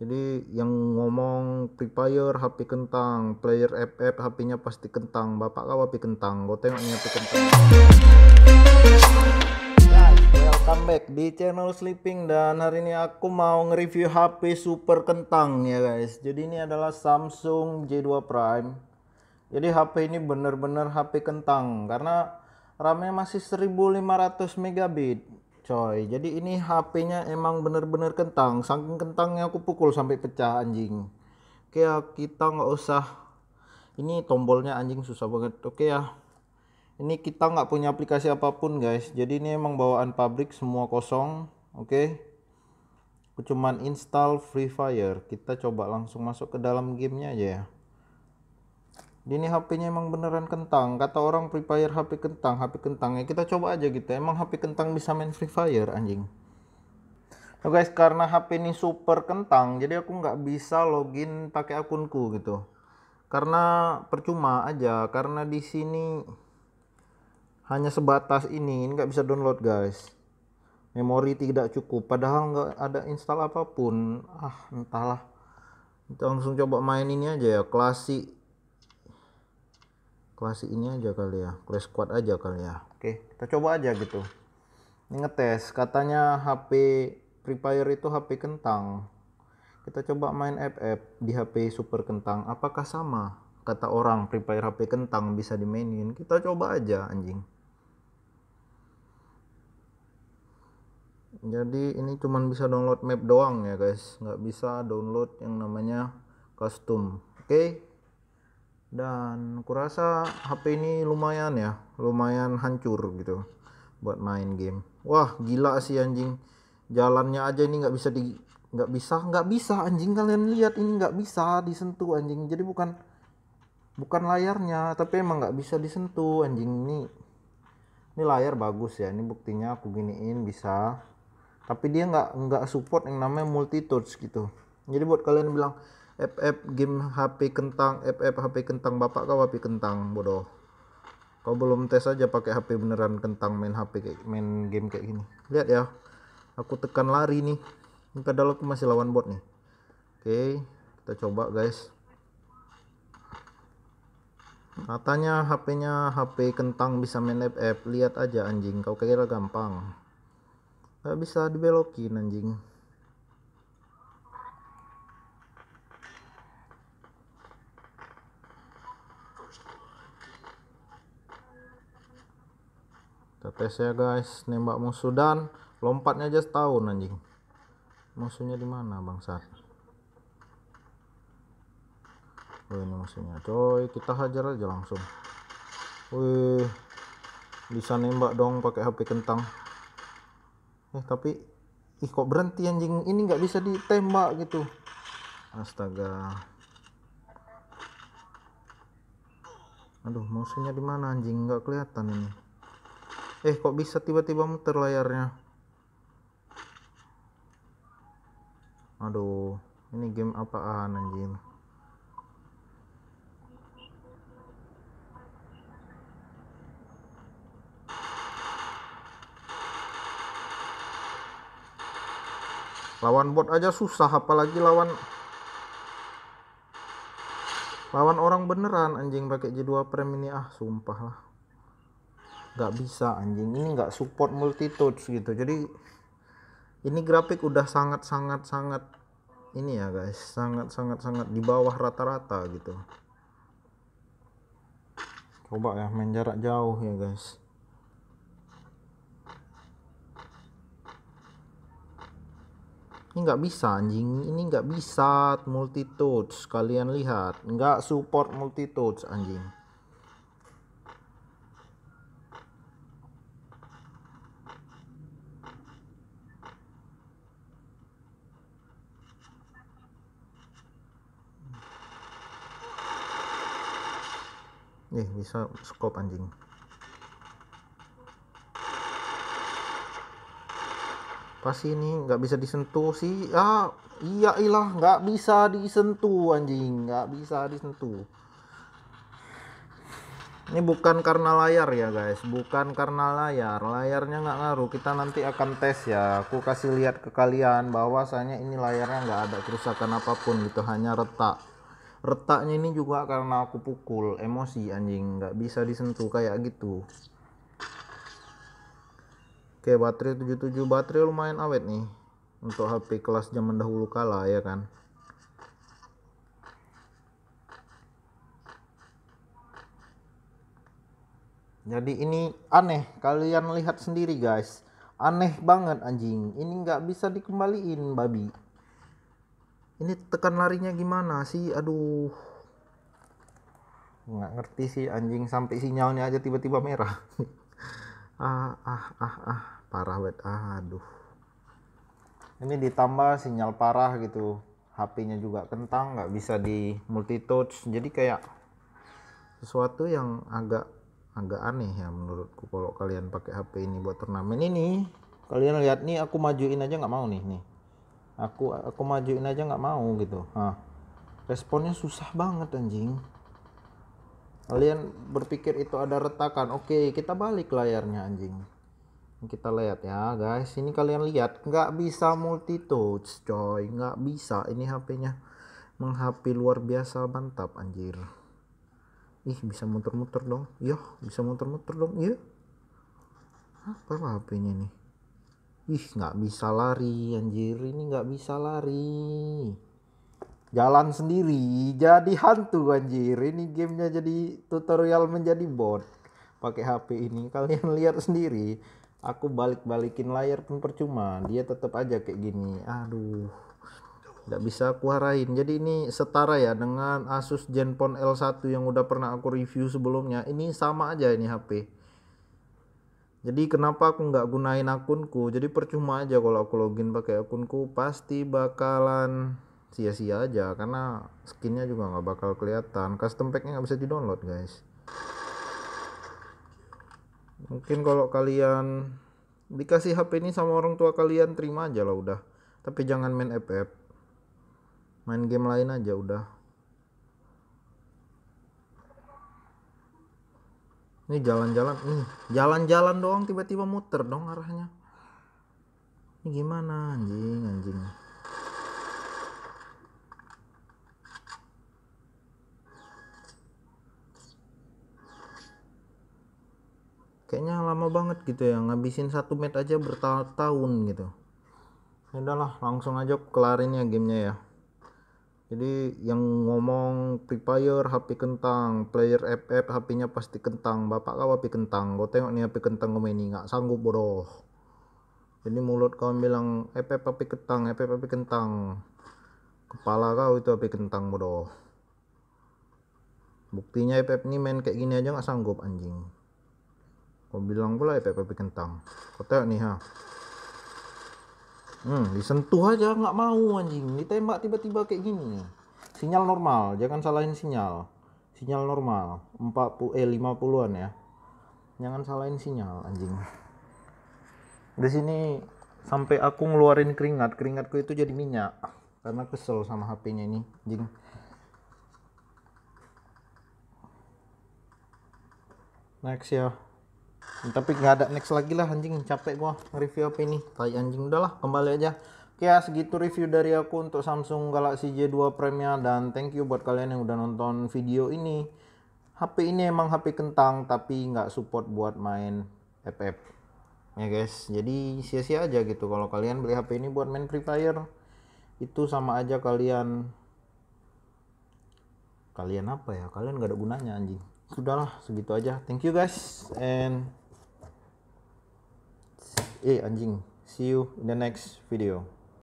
jadi yang ngomong Free Fire HP kentang, player FF HP-nya pasti kentang, bapak kau HP kentang, gue tengoknya HP kentang. Guys, welcome back di channel Sleeping dan hari ini aku mau nge-review HP super kentang ya guys. Jadi ini adalah Samsung J2 Prime. Jadi HP ini bener-bener HP kentang karena RAM-nya masih 1500 megabit coy jadi ini HP-nya emang bener-bener kentang saking kentangnya aku pukul sampai pecah anjing oke ya kita nggak usah ini tombolnya anjing susah banget oke ya ini kita nggak punya aplikasi apapun guys jadi ini emang bawaan pabrik semua kosong oke aku cuman install free fire kita coba langsung masuk ke dalam gamenya aja ya ini HP-nya emang beneran kentang kata orang Free Fire HP kentang HP kentang ya kita coba aja gitu emang HP kentang bisa main Free Fire anjing Nah guys karena HP ini super kentang jadi aku nggak bisa login pakai akunku gitu karena percuma aja karena di sini hanya sebatas ini ini nggak bisa download guys memori tidak cukup padahal nggak ada install apapun ah entahlah kita langsung coba main ini aja ya klasik kelas ini aja kali ya kelas squad aja kali ya oke kita coba aja gitu ini ngetes katanya HP Free Fire itu HP kentang kita coba main FF di HP super kentang apakah sama kata orang Free Fire HP kentang bisa dimainin kita coba aja anjing jadi ini cuman bisa download map doang ya guys nggak bisa download yang namanya custom oke okay? dan kurasa HP ini lumayan ya lumayan hancur gitu buat main game wah gila sih anjing jalannya aja ini nggak bisa di nggak bisa nggak bisa anjing kalian lihat ini nggak bisa disentuh anjing jadi bukan bukan layarnya tapi emang nggak bisa disentuh anjing ini ini layar bagus ya ini buktinya aku giniin bisa tapi dia nggak nggak support yang namanya multi touch gitu jadi buat kalian bilang FF game HP kentang FF HP kentang bapak kau HP kentang bodoh kau belum tes aja pakai HP beneran kentang main HP kayak main game kayak gini lihat ya aku tekan lari nih ini padahal aku masih lawan bot nih oke okay, kita coba guys katanya HP-nya HP kentang bisa main FF lihat aja anjing kau kira gampang nggak bisa dibelokin anjing kita tes ya guys nembak musuh dan lompatnya aja setahun anjing musuhnya di mana bangsat oh ini musuhnya coy kita hajar aja langsung wih bisa nembak dong pakai HP kentang eh tapi ih kok berhenti anjing ini nggak bisa ditembak gitu astaga aduh musuhnya di mana anjing nggak kelihatan ini eh kok bisa tiba-tiba muter layarnya aduh ini game apaan anjing lawan bot aja susah apalagi lawan lawan orang beneran anjing pakai J2 Prime ini ah sumpah lah nggak bisa anjing ini nggak support multitudes gitu jadi ini grafik udah sangat sangat sangat ini ya guys sangat sangat sangat di bawah rata-rata gitu coba ya main jarak jauh ya guys ini nggak bisa anjing ini nggak bisa multitudes kalian lihat nggak support multitudes anjing Nih bisa scope anjing. Pasti ini nggak bisa disentuh sih. Ah, iya ilah nggak bisa disentuh anjing, nggak bisa disentuh. Ini bukan karena layar ya guys, bukan karena layar. Layarnya nggak ngaruh. Kita nanti akan tes ya. Aku kasih lihat ke kalian bahwasanya ini layarnya nggak ada kerusakan apapun gitu, hanya retak retaknya ini juga karena aku pukul emosi anjing nggak bisa disentuh kayak gitu oke baterai 77 baterai lumayan awet nih untuk HP kelas zaman dahulu kala ya kan jadi ini aneh kalian lihat sendiri guys aneh banget anjing ini nggak bisa dikembaliin babi ini tekan larinya gimana sih aduh nggak ngerti sih anjing sampai sinyalnya aja tiba-tiba merah ah ah ah ah parah wet ah, aduh ini ditambah sinyal parah gitu HP-nya juga kentang nggak bisa di multi touch. jadi kayak sesuatu yang agak agak aneh ya menurutku kalau kalian pakai HP ini buat turnamen ini kalian lihat nih aku majuin aja nggak mau nih nih aku aku majuin aja nggak mau gitu Hah. responnya susah banget anjing kalian berpikir itu ada retakan oke kita balik layarnya anjing kita lihat ya guys ini kalian lihat nggak bisa multi touch coy nggak bisa ini HP-nya menghapi luar biasa mantap anjir ih bisa muter-muter dong yo bisa muter-muter dong iya apa HP-nya nih ih nggak bisa lari anjir ini nggak bisa lari jalan sendiri jadi hantu anjir ini gamenya jadi tutorial menjadi bot pakai HP ini kalian lihat sendiri aku balik-balikin layar pun percuma dia tetap aja kayak gini aduh nggak bisa aku harain jadi ini setara ya dengan Asus Zenfone L1 yang udah pernah aku review sebelumnya ini sama aja ini HP jadi kenapa aku nggak gunain akunku jadi percuma aja kalau aku login pakai akunku pasti bakalan sia-sia aja karena skinnya juga nggak bakal kelihatan custom packnya nggak bisa di download guys mungkin kalau kalian dikasih HP ini sama orang tua kalian terima aja lah udah tapi jangan main FF main game lain aja udah Ini jalan-jalan, nih jalan-jalan doang tiba-tiba muter dong arahnya. Ini gimana anjing, anjing. Kayaknya lama banget gitu ya, ngabisin satu match aja bertahun-tahun gitu. Ya udahlah, langsung aja kelarin ya gamenya ya jadi yang ngomong Free Fire HP kentang, player FF HP-nya pasti kentang, bapak kau HP kentang, kau tengok nih HP kentang kau ini nggak sanggup bodoh. Jadi mulut kau bilang FF HP kentang, FF HP kentang, kepala kau itu HP kentang bodoh. Buktinya FF ini main kayak gini aja nggak sanggup anjing. Kau bilang pula FF HP kentang, kau tengok nih ha. Hmm, disentuh aja nggak mau anjing. Ditembak tiba-tiba kayak gini. Sinyal normal, jangan salahin sinyal. Sinyal normal, 40 eh 50-an ya. Jangan salahin sinyal anjing. Di sini sampai aku ngeluarin keringat, keringatku itu jadi minyak karena kesel sama HP-nya ini, anjing. Next ya tapi nggak ada next lagi lah anjing capek gua review apa ini tai anjing udahlah kembali aja oke ya segitu review dari aku untuk Samsung Galaxy J2 Premier dan thank you buat kalian yang udah nonton video ini HP ini emang HP kentang tapi nggak support buat main FF ya guys jadi sia-sia aja gitu kalau kalian beli HP ini buat main Free Fire itu sama aja kalian kalian apa ya kalian nggak ada gunanya anjing sudahlah segitu aja thank you guys and eh anjing see you in the next video